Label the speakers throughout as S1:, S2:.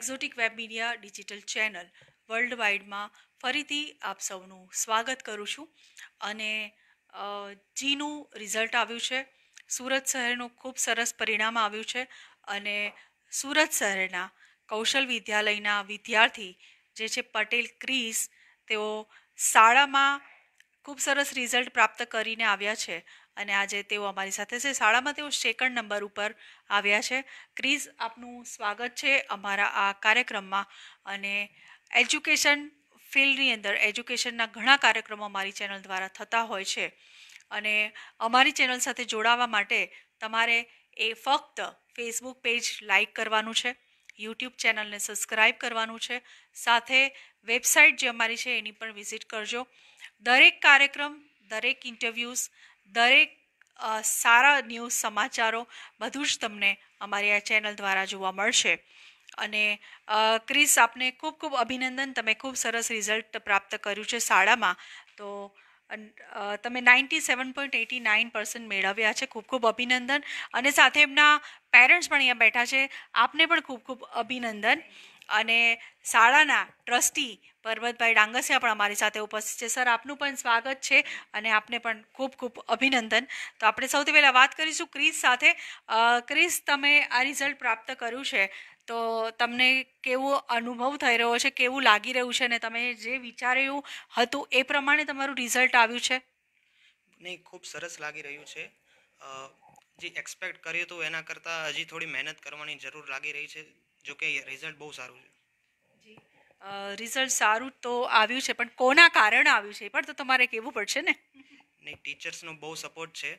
S1: exotic web media digital channel વર્લ્ડ વાઇડમાં ફરીથી આપ સૌનું સ્વાગત કરું છું અને જીનું રિઝલ્ટ આવ્યું છે સુરત શહેરનું ખૂબ સરસ પરિણામ આવ્યું છે અને સુરત શહેરના કૌશલ વિદ્યાલયના વિદ્યાર્થી જે છે પટેલ ક્રિસ તેઓ શાળામાં ખૂબ સરસ રિઝલ્ટ પ્રાપ્ત કરીને આવ્યા છે અને આજે તેઓ અમારી સાથે છે શાળામાં તેઓ સેકન્ડ નંબર ઉપર આવ્યા છે ક્રિઝ આપનું સ્વાગત છે અમારા આ કાર્યક્રમમાં અને એજ્યુકેશન ફિલ્ડની અંદર એજ્યુકેશનના ઘણા કાર્યક્રમો અમારી ચેનલ દ્વારા થતા હોય છે અને અમારી ચેનલ સાથે જોડાવા માટે તમારે એ ફક્ત ફેસબુક પેજ લાઇક કરવાનું છે યુટ્યુબ ચેનલને સબસ્ક્રાઈબ કરવાનું છે સાથે વેબસાઇટ જે અમારી છે એની પણ વિઝિટ કરજો દરેક કાર્યક્રમ દરેક ઇન્ટરવ્યૂઝ દરેક સારા ન્યૂઝ સમાચારો બધું જ તમને અમારી આ ચેનલ દ્વારા જોવા મળશે અને ક્રિસ આપને ખૂબ ખૂબ અભિનંદન તમે ખૂબ સરસ રિઝલ્ટ પ્રાપ્ત કર્યું છે શાળામાં તો તમે ninety seven point eighty nine percent મેળવ્યા છે ખૂબ ખૂબ અભિનંદન અને સાથે એમના પેરેન્ટ્સ પણ અહીંયા બેઠા છે આપને પણ ખૂબ ખૂબ અભિનંદન અને શાળાના ટ્રસ્ટી પરબતભાઈ ડાંગસિયા પણ અમારી સાથે ઉપસ્થિત છે સર આપનું પણ સ્વાગત છે અને આપને પણ ખૂબ ખૂબ અભિનંદન તો આપણે સૌથી પહેલાં વાત કરીશું ક્રિસ સાથે ક્રિસ તમે આ રિઝલ્ટ પ્રાપ્ત કર્યું છે તો તમને કેવો અનુભવ થઈ રહ્યો છે કેવું લાગી રહ્યું છે ને તમે જે વિચાર્યું હતું એ પ્રમાણે તમારું રિઝલ્ટ આવ્યું છે
S2: નહીં ખૂબ સરસ લાગી રહ્યું છે જે એક્સપેક્ટ કર્યું હતું એના કરતાં હજી થોડી મહેનત કરવાની જરૂર લાગી રહી છે જો કે રિઝલ્ટ બહુ સારું છે
S1: રિઝલ્ટ સારું તો આવ્યું છે પણ કોના કારણે આવ્યું છે એ પણ તો તમારે કહેવું પડશે ને
S2: નહીં ટીચર્સનો બહુ સપોર્ટ છે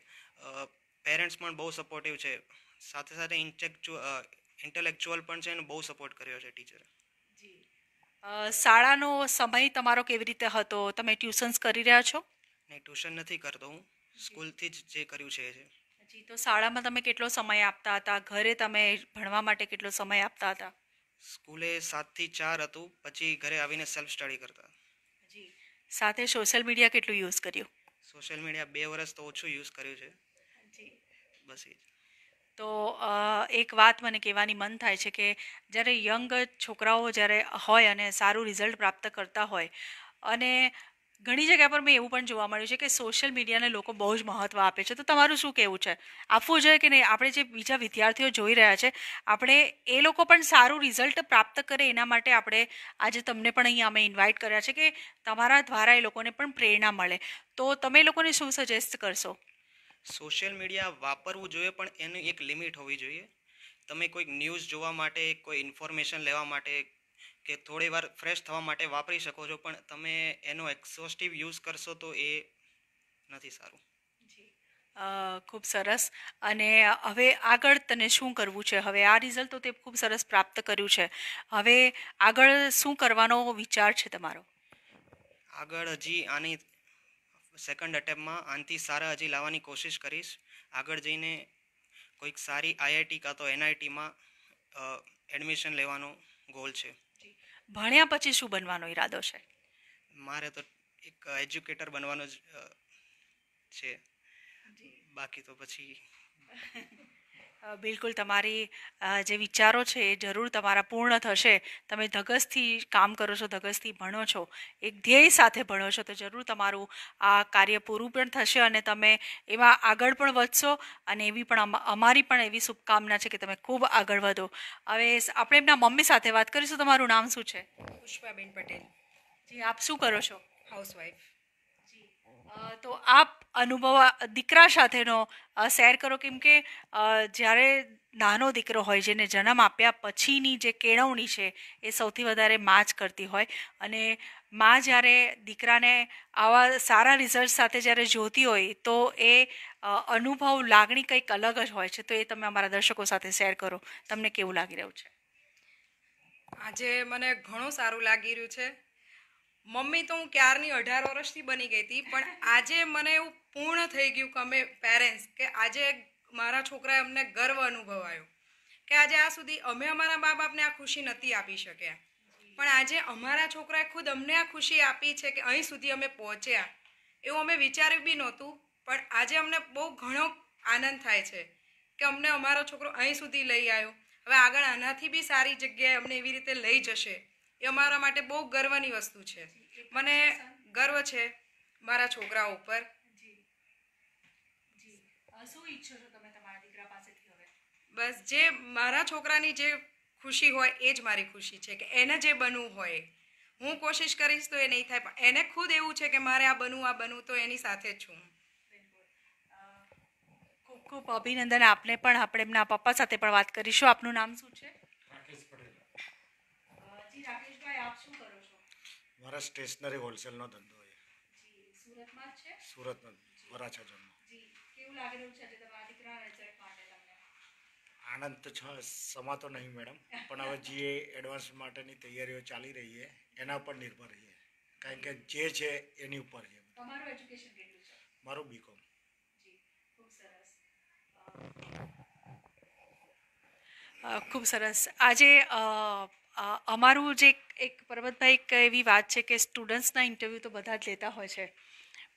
S2: પેરેન્ટ્સ પણ બહુ સપોર્ટિવ છે સાથે સાથે ઇન્ટેલેક્ચ્યુઅલ પણ છે અને બહુ સપોર્ટ કર્યો છે ટીચરે
S1: શાળાનો સમય તમારો કેવી રીતે હતો તમે ટ્યુશન્સ કરી રહ્યા છો
S2: નહીં ટ્યુશન નથી કરતો હું સ્કૂલથી જ જે કર્યું છે એ છે જી તો શાળામાં તમે કેટલો સમય આપતા હતા
S1: ઘરે તમે ભણવા માટે કેટલો સમય આપતા હતા
S2: સ્કૂલે સાતથી ચાર હતું પછી ઘરે આવીને સેલ્ફ સ્ટડી કરતા
S1: જી સાથે સોશિયલ મીડિયા કેટલું યુઝ કર્યું
S2: સોશિયલ મીડિયા બે વર્ષ તો ઓછું યુઝ કર્યું છે જી બસ જ
S1: તો એક વાત મને કહેવાની મન થાય છે કે જ્યારે યંગ છોકરાઓ જ્યારે હોય અને સારું રિઝલ્ટ પ્રાપ્ત કરતા હોય અને ઘણી જગ્યા પર મેં એવું પણ જોવા મળ્યું છે કે સોશિયલ મીડિયાને લોકો બહુ જ મહત્ત્વ આપે છે તો તમારું શું કહેવું છે આપવું જોઈએ કે નહીં આપણે જે બીજા વિદ્યાર્થીઓ જોઈ રહ્યા છે આપણે એ લોકો પણ સારું રિઝલ્ટ પ્રાપ્ત કરે એના માટે આપણે આજે તમને પણ અહીંયા અમે ઇન્વાઇટ કર્યા છે કે તમારા દ્વારા એ લોકોને પણ પ્રેરણા મળે તો તમે લોકોને શું સજેસ્ટ કરશો
S2: સોશિયલ મીડિયા વાપરવું જોઈએ પણ એની એક લિમિટ હોવી જોઈએ તમે કોઈક ન્યૂઝ જોવા માટે કોઈ ઇન્ફોર્મેશન લેવા માટે કે થોડી વાર ફ્રેશ થવા માટે વાપરી શકો છો પણ તમે એનો એક્ઝોસ્ટિવ યુઝ કરશો તો એ નથી સારું
S1: ખૂબ સરસ અને હવે આગળ તને શું કરવું છે હવે આ રિઝલ્ટ તો તે ખૂબ સરસ પ્રાપ્ત કર્યું છે હવે આગળ શું કરવાનો વિચાર છે તમારો
S2: આગળ હજી આની સેકન્ડ અટેમ્પમાં આનાથી સારા હજી લાવવાની કોશિશ કરીશ આગળ જઈને કોઈક સારી આઈઆઈટી કાં તો એનઆઈટીમાં એડમિશન લેવાનો ગોલ છે
S1: ભણ્યા પછી શું બનવાનો ઈરાદો છે
S2: મારે તો એક એજ્યુકેટર બનવાનો જ છે બાકી તો પછી
S1: બિલકુલ તમારી જે વિચારો છે એ જરૂર તમારા પૂર્ણ થશે તમે ધગસથી કામ કરો છો ધગસથી ભણો છો એક ધ્યેય સાથે ભણો છો તો જરૂર તમારું આ કાર્ય પૂરું પણ થશે અને તમે એમાં આગળ પણ વધશો અને એવી પણ અમારી પણ એવી શુભકામના છે કે તમે ખૂબ આગળ વધો હવે આપણે એમના મમ્મી સાથે વાત કરીશું તમારું નામ શું છે પુષ્પાબેન પટેલ જી આપ શું કરો છો
S3: હાઉસવાઈફ તો
S1: આપ અનુભવ દીકરા સાથેનો શેર કરો કેમ કે જ્યારે નાનો દીકરો હોય જેને જન્મ આપ્યા પછીની જે કેળવણી છે એ સૌથી વધારે મા જ કરતી હોય અને મા જ્યારે દીકરાને આવા સારા રિઝલ્ટ સાથે જ્યારે જોતી હોય તો એ અનુભવ લાગણી કંઈક અલગ જ હોય છે તો એ તમે અમારા દર્શકો સાથે શેર કરો તમને કેવું લાગી રહ્યું છે
S3: આજે મને ઘણું સારું લાગી રહ્યું છે મમ્મી તો હું ક્યારની અઢાર વર્ષની બની ગઈ હતી પણ આજે મને એવું પૂર્ણ થઈ ગયું કે અમે પેરેન્ટ્સ કે આજે મારા છોકરાએ અમને ગર્વ અનુભવાયો કે આજે આ સુધી અમે અમારા મા બાપને આ ખુશી નથી આપી શક્યા પણ આજે અમારા છોકરાએ ખુદ અમને આ ખુશી આપી છે કે અહીં સુધી અમે પહોંચ્યા એવું અમે વિચાર્યું બી નહોતું પણ આજે અમને બહુ ઘણો આનંદ થાય છે કે અમને અમારો છોકરો અહીં સુધી લઈ આવ્યો હવે આગળ આનાથી બી સારી જગ્યાએ અમને એવી રીતે લઈ જશે એ અમારા માટે બહુ ગર્વની વસ્તુ છે મને ગર્વ છે મારા છોકરા ઉપર બસ જે મારા છોકરાની જે ખુશી હોય એ જ મારી ખુશી છે કે એને જે બનવું હોય હું કોશિશ કરીશ તો એ નહીં થાય પણ એને ખુદ એવું છે કે મારે આ બનવું આ બનવું તો એની સાથે જ છું
S1: ખૂબ ખૂબ અભિનંદન આપને પણ આપણે એમના પપ્પા સાથે પણ વાત કરીશું આપનું નામ શું છે
S2: મારા સ્ટેશનરી હોલસેલનો ધંધો છે
S1: જી સુરતમાં છે
S2: સુરતમાં
S4: વરાછા જન્મ આનંદ તો છ સમાતો નહીં મેડમ પણ હવે જે એડવાન્સ માટેની તૈયારીઓ ચાલી રહી છે એના ઉપર નિર્ભર રહીએ કારણ કે જે છે એની ઉપર છે તમારું મારું બીકોમ
S1: ખૂબ સરસ આજે અમારું જે એક પરબતભાઈ એક એવી વાત છે કે સ્ટુડન્ટ્સના ઇન્ટરવ્યૂ તો બધા જ લેતા હોય છે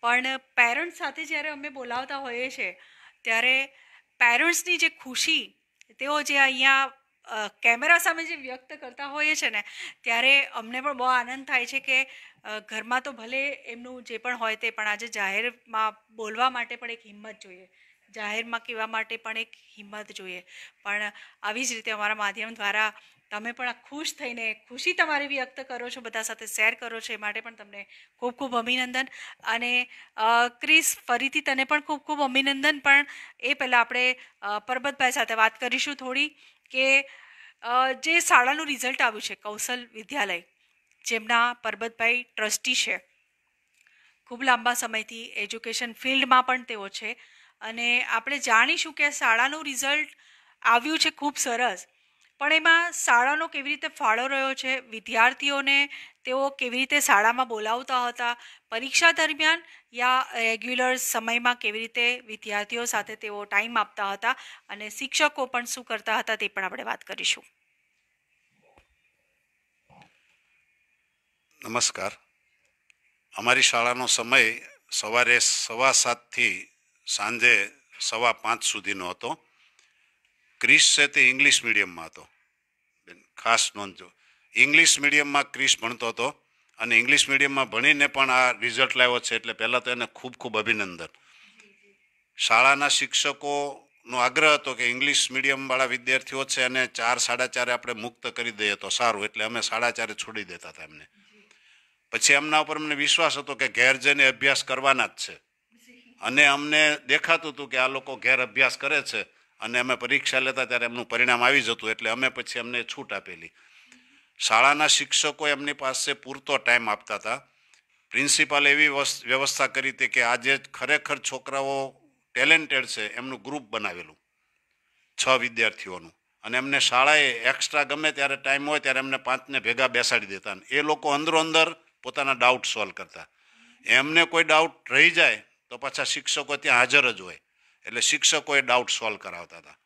S1: પણ પેરેન્ટ્સ સાથે જ્યારે અમે બોલાવતા હોઈએ છીએ ત્યારે પેરેન્ટ્સની જે ખુશી તેઓ જે અહીંયા કેમેરા સામે જે વ્યક્ત કરતા હોઈએ છે ને ત્યારે અમને પણ બહુ આનંદ થાય છે કે ઘરમાં તો ભલે એમનું જે પણ હોય તે પણ આજે જાહેરમાં બોલવા માટે પણ એક હિંમત જોઈએ જાહેરમાં કહેવા માટે પણ એક હિંમત જોઈએ પણ આવી જ રીતે અમારા માધ્યમ દ્વારા તમે પણ આ ખુશ થઈને ખુશી તમારી વ્યક્ત કરો છો બધા સાથે શેર કરો છો એ માટે પણ તમને ખૂબ ખૂબ અભિનંદન અને ક્રિસ ફરીથી તને પણ ખૂબ ખૂબ અભિનંદન પણ એ પહેલાં આપણે પરબતભાઈ સાથે વાત કરીશું થોડી કે જે શાળાનું રિઝલ્ટ આવ્યું છે કૌશલ વિદ્યાલય જેમના પરબતભાઈ ટ્રસ્ટી છે ખૂબ લાંબા સમયથી એજ્યુકેશન ફિલ્ડમાં પણ તેઓ છે અને આપણે જાણીશું કે શાળાનું રિઝલ્ટ આવ્યું છે ખૂબ સરસ પણ એમાં શાળાનો કેવી રીતે ફાળો રહ્યો છે વિદ્યાર્થીઓને તેઓ કેવી રીતે શાળામાં બોલાવતા હતા પરીક્ષા દરમિયાન યા રેગ્યુલર સમયમાં કેવી રીતે વિદ્યાર્થીઓ સાથે તેઓ ટાઈમ આપતા હતા અને શિક્ષકો પણ શું કરતા હતા તે પણ આપણે વાત કરીશું
S4: નમસ્કાર અમારી શાળાનો સમય સવારે સવા સાતથી સાંજે સવા પાંચ સુધીનો હતો ક્રિશ છે તે ઇંગ્લિશ મીડિયમમાં હતો ખાસ નોંધજો ઇંગ્લિશ મીડિયમમાં ક્રિશ ભણતો હતો અને ઇંગ્લિશ મીડિયમમાં ભણીને પણ આ રિઝલ્ટ લાવ્યો છે એટલે પહેલાં તો એને ખૂબ ખૂબ અભિનંદન શાળાના શિક્ષકોનો આગ્રહ હતો કે ઇંગ્લિશ મીડિયમવાળા વિદ્યાર્થીઓ છે અને ચાર સાડા ચારે આપણે મુક્ત કરી દઈએ તો સારું એટલે અમે સાડા ચારે છોડી દેતા હતા એમને પછી એમના ઉપર અમને વિશ્વાસ હતો કે ઘેર જઈને અભ્યાસ કરવાના જ છે અને અમને દેખાતું હતું કે આ લોકો ઘેર અભ્યાસ કરે છે અને અમે પરીક્ષા લેતા ત્યારે એમનું પરિણામ આવી જતું એટલે અમે પછી અમને છૂટ આપેલી શાળાના શિક્ષકો એમની પાસે પૂરતો ટાઈમ આપતા હતા પ્રિન્સિપાલ એવી વ્યવસ્થા કરી હતી કે આજે ખરેખર છોકરાઓ ટેલેન્ટેડ છે એમનું ગ્રુપ બનાવેલું છ વિદ્યાર્થીઓનું અને એમને શાળાએ એક્સ્ટ્રા ગમે ત્યારે ટાઈમ હોય ત્યારે એમને પાંચને ભેગા બેસાડી દેતા એ લોકો અંદરો અંદર પોતાના ડાઉટ સોલ્વ કરતા એમને કોઈ ડાઉટ રહી જાય તો પાછા શિક્ષકો ત્યાં હાજર જ હોય એટલે શિક્ષકો એ ડાઉટ સોલ્વ કરાવતા હતા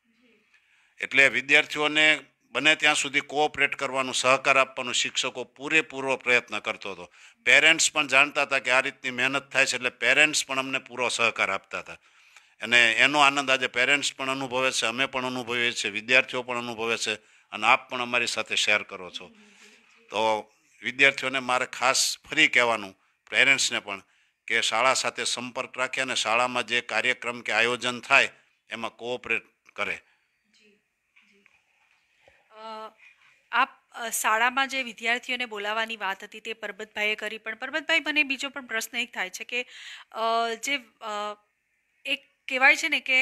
S4: એટલે વિદ્યાર્થીઓને બને ત્યાં સુધી કોઓપરેટ કરવાનું સહકાર આપવાનું શિક્ષકો પૂરેપૂરો પ્રયત્ન કરતો હતો પેરેન્ટ્સ પણ જાણતા હતા કે આ રીતની મહેનત થાય છે એટલે પેરેન્ટ્સ પણ અમને પૂરો સહકાર આપતા હતા અને એનો આનંદ આજે પેરેન્ટ્સ પણ અનુભવે છે અમે પણ અનુભવીએ છીએ વિદ્યાર્થીઓ પણ અનુભવે છે અને આપ પણ અમારી સાથે શેર કરો છો તો વિદ્યાર્થીઓને મારે ખાસ ફરી કહેવાનું પેરેન્ટ્સને પણ કે શાળા સાથે સંપર્ક રાખે અને શાળામાં જે કાર્યક્રમ કે આયોજન થાય એમાં કોઓપરેટ કરે
S1: આપ શાળામાં જે વિદ્યાર્થીઓને બોલાવવાની વાત હતી તે પરબતભાઈએ કરી પણ પરબતભાઈ મને બીજો પણ પ્રશ્ન એક થાય છે કે જે એક કહેવાય છે ને કે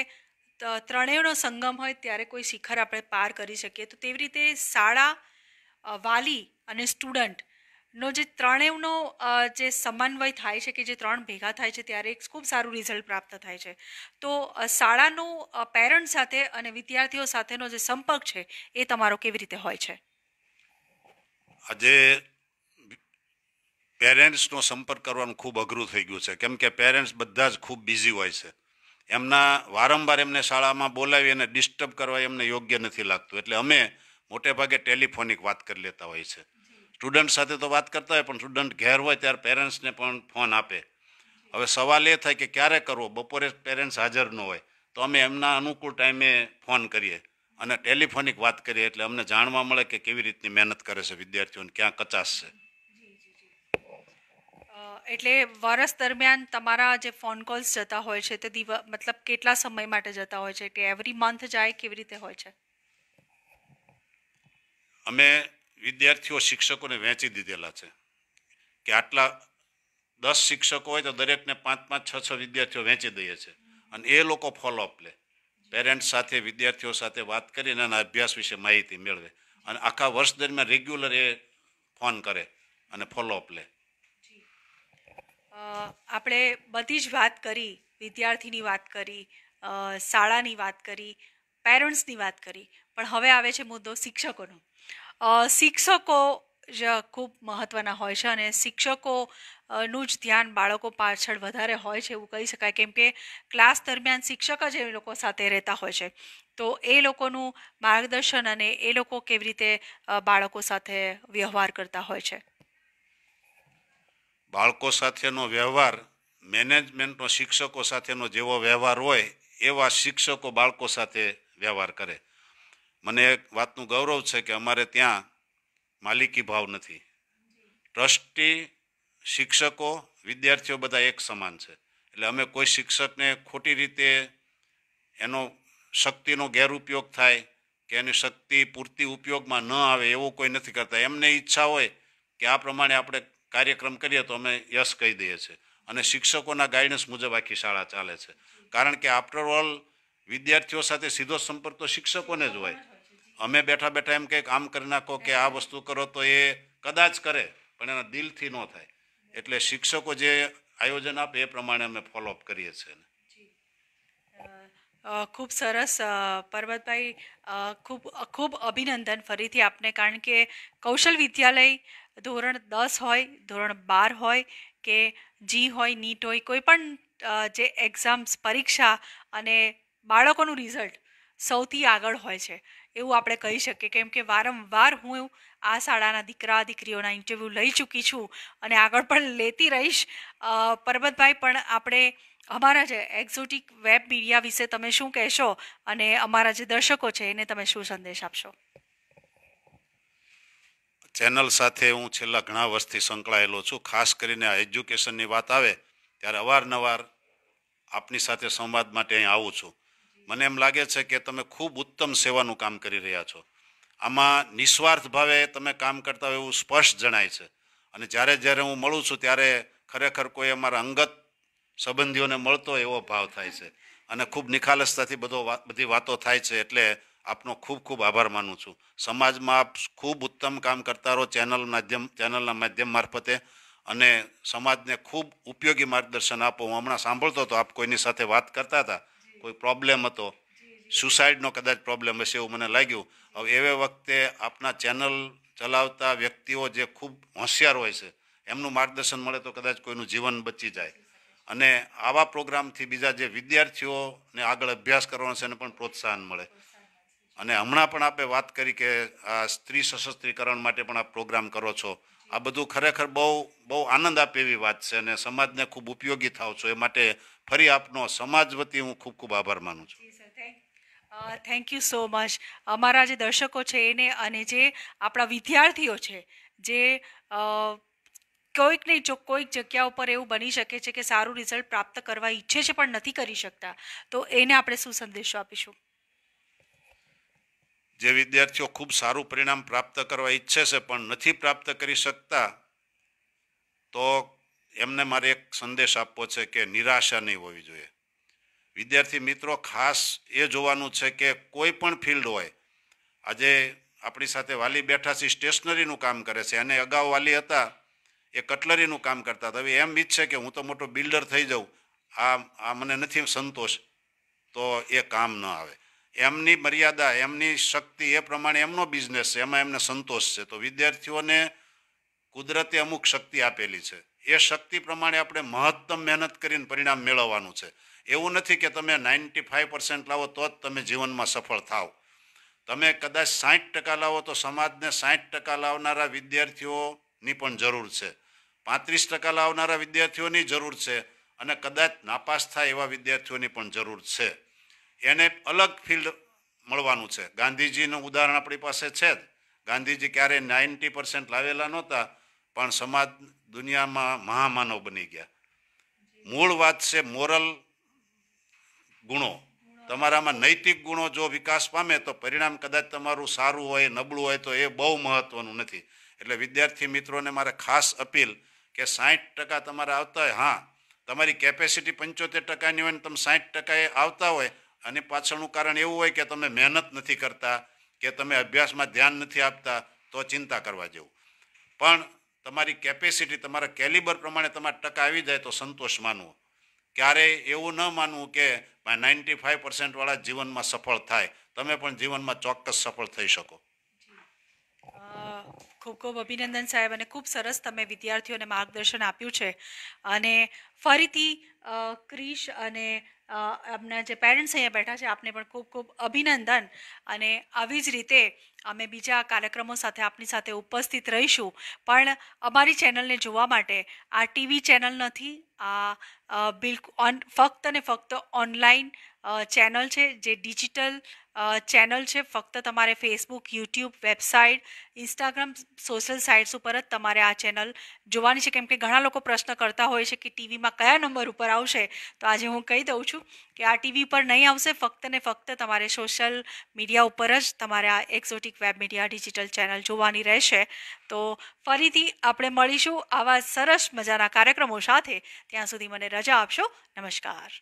S1: ત્રણેયનો સંગમ હોય ત્યારે કોઈ શિખર આપણે પાર કરી શકીએ તો તેવી રીતે શાળા વાલી અને સ્ટુડન્ટ નો જે ત્રણેયનો જે સમન્વય થાય છે કે જે ત્રણ ભેગા થાય છે ત્યારે એક ખૂબ સારું રિઝલ્ટ પ્રાપ્ત થાય છે તો શાળાનું પેરેન્ટ્સ સાથે અને વિદ્યાર્થીઓ સાથેનો જે સંપર્ક છે એ તમારો કેવી રીતે હોય છે
S4: આજે પેરેન્ટ્સનો સંપર્ક કરવાનું ખૂબ અઘરું થઈ ગયું છે કેમ કે પેરેન્ટ્સ બધા જ ખૂબ બિઝી હોય છે એમના વારંવાર એમને શાળામાં બોલાવી અને ડિસ્ટર્બ કરવા એમને યોગ્ય નથી લાગતું એટલે અમે મોટેભાગે ટેલિફોનિક વાત કરી લેતા હોય છે સ્ટુડન્ટ સાથે તો વાત કરતા હોય પણ સ્ટુડન્ટ ઘેર હોય ત્યારે પેરેન્ટ્સને પણ ફોન આપે હવે સવાલ એ થાય કે ક્યારે કરવો બપોરે પેરેન્ટ્સ હાજર ન હોય તો અમે એમના અનુકૂળ ટાઈમે ફોન કરીએ અને ટેલિફોનિક વાત કરીએ એટલે અમને જાણવા મળે કે કેવી રીતની મહેનત કરે છે વિદ્યાર્થીઓને ક્યાં કચાશ છે
S1: એટલે વર્ષ દરમિયાન તમારા જે ફોન કોલ્સ જતા હોય છે તે દિવ મતલબ કેટલા સમય માટે જતા હોય છે કે એવરી મંથ જાય કેવી રીતે હોય છે
S4: અમે વિદ્યાર્થીઓ શિક્ષકોને વહેંચી દીધેલા છે કે આટલા દસ શિક્ષકો હોય તો દરેકને પાંચ પાંચ છ છ વિદ્યાર્થીઓ વહેંચી દઈએ છે અને એ લોકો ફોલોઅપ લે પેરેન્ટ્સ સાથે વિદ્યાર્થીઓ સાથે વાત કરીને એના અભ્યાસ વિશે માહિતી મેળવે અને આખા વર્ષ દરમિયાન રેગ્યુલર એ ફોન કરે અને ફોલોઅપ લે
S1: આપણે બધી જ વાત કરી વિદ્યાર્થીની વાત કરી શાળાની વાત કરી પેરેન્ટ્સની વાત કરી પણ હવે આવે છે મુદ્દો શિક્ષકોનો શિક્ષકો જ ખૂબ મહત્ત્વના હોય છે અને શિક્ષકો નું જ ધ્યાન બાળકો પાછળ વધારે હોય છે એવું કહી શકાય કેમ કે ક્લાસ દરમિયાન શિક્ષક જ એ લોકો સાથે રહેતા હોય છે તો એ લોકોનું માર્ગદર્શન અને એ લોકો કેવી રીતે બાળકો સાથે વ્યવહાર કરતા હોય છે
S4: બાળકો સાથેનો વ્યવહાર મેનેજમેન્ટનો શિક્ષકો સાથેનો જેવો વ્યવહાર હોય એવા શિક્ષકો બાળકો સાથે વ્યવહાર કરે મને એક વાતનું ગૌરવ છે કે અમારે ત્યાં માલિકી ભાવ નથી ટ્રસ્ટી શિક્ષકો વિદ્યાર્થીઓ બધા એક સમાન છે એટલે અમે કોઈ શિક્ષકને ખોટી રીતે એનો શક્તિનો ગેરઉપયોગ થાય કે એની શક્તિ પૂરતી ઉપયોગમાં ન આવે એવો કોઈ નથી કરતા એમને ઈચ્છા હોય કે આ પ્રમાણે આપણે કાર્યક્રમ કરીએ તો અમે યશ કહી દઈએ છીએ અને શિક્ષકોના ગાઈડન્સ મુજબ આખી શાળા ચાલે છે કારણ કે આફ્ટર ઓલ વિદ્યાર્થીઓ સાથે સીધો સંપર્ક તો શિક્ષકોને જ હોય અમે બેઠા બેઠા એમ કે કામ કરી નાખો કે આ વસ્તુ કરો તો એ કદાચ કરે પણ એના દિલથી ન થાય એટલે શિક્ષકો જે આયોજન આપે એ પ્રમાણે અમે ફોલોઅપ કરીએ છીએ
S1: ખૂબ સરસ પર્વતભાઈ ખૂબ ખૂબ અભિનંદન ફરીથી આપને કારણ કે કૌશલ વિદ્યાલય ધોરણ દસ હોય ધોરણ બાર હોય કે જી હોય નીટ હોય કોઈ પણ જે એક્ઝામ્સ પરીક્ષા અને બાળકોનું રિઝલ્ટ સૌથી આગળ હોય છે એવું આપણે કહી શકીએ કેમ કે વારંવાર હું આ શાળાના દીકરા દીકરીઓના ઇન્ટરવ્યૂ લઈ ચૂકી છું અને આગળ પણ લેતી રહીશ પરબતભાઈ પણ આપણે અમારા જે એક્ઝોટિક વેબ મીડિયા વિશે તમે શું કહેશો અને અમારા જે દર્શકો છે એને તમે શું સંદેશ આપશો
S4: ચેનલ સાથે હું છેલ્લા ઘણા વર્ષથી સંકળાયેલો છું ખાસ કરીને આ એજ્યુકેશનની વાત આવે ત્યારે અવારનવાર આપની સાથે સંવાદ માટે અહીં આવું છું મને એમ લાગે છે કે તમે ખૂબ ઉત્તમ સેવાનું કામ કરી રહ્યા છો આમાં નિસ્વાર્થ ભાવે તમે કામ કરતા હોય એવું સ્પષ્ટ જણાય છે અને જ્યારે જ્યારે હું મળું છું ત્યારે ખરેખર કોઈ અમારા અંગત સંબંધીઓને મળતો એવો ભાવ થાય છે અને ખૂબ નિખાલસતાથી બધો બધી વાતો થાય છે એટલે આપનો ખૂબ ખૂબ આભાર માનું છું સમાજમાં આપ ખૂબ ઉત્તમ કામ કરતા રહો ચેનલ માધ્યમ ચેનલના માધ્યમ મારફતે અને સમાજને ખૂબ ઉપયોગી માર્ગદર્શન આપો હું હમણાં સાંભળતો હતો આપ કોઈની સાથે વાત કરતા હતા કોઈ પ્રોબ્લેમ હતો સુસાઇડનો કદાચ પ્રોબ્લેમ હશે એવું મને લાગ્યું હવે એવે વખતે આપના ચેનલ ચલાવતા વ્યક્તિઓ જે ખૂબ હોશિયાર હોય છે એમનું માર્ગદર્શન મળે તો કદાચ કોઈનું જીવન બચી જાય અને આવા પ્રોગ્રામથી બીજા જે વિદ્યાર્થીઓને આગળ અભ્યાસ કરવાનો છે એને પણ પ્રોત્સાહન મળે અને હમણાં પણ આપણે વાત કરી કે આ સ્ત્રી સશસ્ત્રીકરણ માટે પણ આ પ્રોગ્રામ કરો છો આ બધું ખરેખર બહુ બહુ આનંદ આપે એવી વાત છે અને સમાજને ખૂબ ઉપયોગી થાવ છો એ માટે ફરી આપનો સમાજ વતી હું ખૂબ ખૂબ આભાર માનું
S1: છું થેન્ક યુ સો મચ અમારા જે દર્શકો છે એને અને જે આપણા વિદ્યાર્થીઓ છે જે કોઈક નહીં જો કોઈક જગ્યા ઉપર એવું બની શકે છે કે સારું રિઝલ્ટ પ્રાપ્ત કરવા ઈચ્છે છે પણ નથી કરી શકતા તો એને આપણે શું સંદેશો આપીશું
S4: જે વિદ્યાર્થીઓ ખૂબ સારું પરિણામ પ્રાપ્ત કરવા ઈચ્છે છે પણ નથી પ્રાપ્ત કરી શકતા તો એમને મારે એક સંદેશ આપવો છે કે નિરાશા નહીં હોવી જોઈએ વિદ્યાર્થી મિત્રો ખાસ એ જોવાનું છે કે કોઈ પણ ફિલ્ડ હોય આજે આપણી સાથે વાલી બેઠા છે સ્ટેશનરીનું કામ કરે છે અને અગાઉ વાલી હતા એ કટલરીનું કામ કરતા હતા હવે એમ ઈચ્છે કે હું તો મોટો બિલ્ડર થઈ જાઉં આ આ મને નથી સંતોષ તો એ કામ ન આવે એમની મર્યાદા એમની શક્તિ એ પ્રમાણે એમનો બિઝનેસ છે એમાં એમને સંતોષ છે તો વિદ્યાર્થીઓને કુદરતે અમુક શક્તિ આપેલી છે એ શક્તિ પ્રમાણે આપણે મહત્તમ મહેનત કરીને પરિણામ મેળવવાનું છે એવું નથી કે તમે નાઇન્ટી ફાઇવ પર્સન્ટ લાવો તો જ તમે જીવનમાં સફળ થાવ તમે કદાચ સાઠ ટકા લાવો તો સમાજને સાઠ ટકા લાવનારા વિદ્યાર્થીઓની પણ જરૂર છે પાંત્રીસ ટકા લાવનારા વિદ્યાર્થીઓની જરૂર છે અને કદાચ નાપાસ થાય એવા વિદ્યાર્થીઓની પણ જરૂર છે એને અલગ ફિલ્ડ મળવાનું છે ગાંધીજીનું ઉદાહરણ આપણી પાસે છે જ ગાંધીજી ક્યારેય નાઇન્ટી પર્સન્ટ લાવેલા નહોતા પણ સમાજ દુનિયામાં મહામાનવ બની ગયા મૂળ વાત છે મોરલ ગુણો તમારામાં નૈતિક ગુણો જો વિકાસ પામે તો પરિણામ કદાચ તમારું સારું હોય નબળું હોય તો એ બહુ મહત્વનું નથી એટલે વિદ્યાર્થી મિત્રોને મારે ખાસ અપીલ કે સાહીઠ ટકા તમારા આવતા હોય હા તમારી કેપેસિટી પંચોતેર ટકાની હોય ને તમે સાહીઠ ટકાએ આવતા હોય અને પાછળનું કારણ એવું હોય કે તમે મહેનત નથી કરતા કે તમે અભ્યાસમાં ધ્યાન નથી આપતા તો ચિંતા કરવા જેવું પણ તમારી કેપેસિટી તમારા કેલિબર પ્રમાણે તમારે ટકા આવી જાય તો સંતોષ માનવો ક્યારેય એવું ન માનવું કે ભાઈ નાઇન્ટી ફાઈવ પર્સન્ટવાળા જીવનમાં સફળ થાય તમે પણ જીવનમાં ચોક્કસ સફળ થઈ શકો
S1: ખૂબ ખૂબ અભિનંદન સાહેબ અને ખૂબ સરસ તમે વિદ્યાર્થીઓને માર્ગદર્શન આપ્યું છે અને ફરીથી ક્રિશ અને આપના જે પેરેન્ટ્સ અહીંયા બેઠા છે આપને પણ ખૂબ ખૂબ અભિનંદન અને આવી જ રીતે અમે બીજા કાર્યક્રમો સાથે આપની સાથે ઉપસ્થિત રહીશું પણ અમારી ચેનલને જોવા માટે આ ટીવી ચેનલ નથી આ બિલકુલ ઓન ફક્ત ને ફક્ત ઓનલાઈન ચેનલ છે જે ડિજિટલ ચેનલ છે ફક્ત તમારે Facebook YouTube website Instagram social sites ઉપર જ તમારે આ ચેનલ જોવાની છે કેમ કે ઘણા લોકો પ્રશ્ન કરતા હોય છે કે ટીવીમાં કયા નંબર ઉપર આવશે તો આજે હું કહી દઉં છું કે આ ટીવી પર નહીં આવશે ફક્ત ને ફક્ત તમારે સોશિયલ મીડિયા ઉપર જ તમારે આ exotic web media digital channel જોવાની રહેશે તો ફરીથી આપણે મળીશું આવા સરસ મજાના કાર્યક્રમો સાથે ત્યાં સુધી મને રજા આપશો નમસ્કાર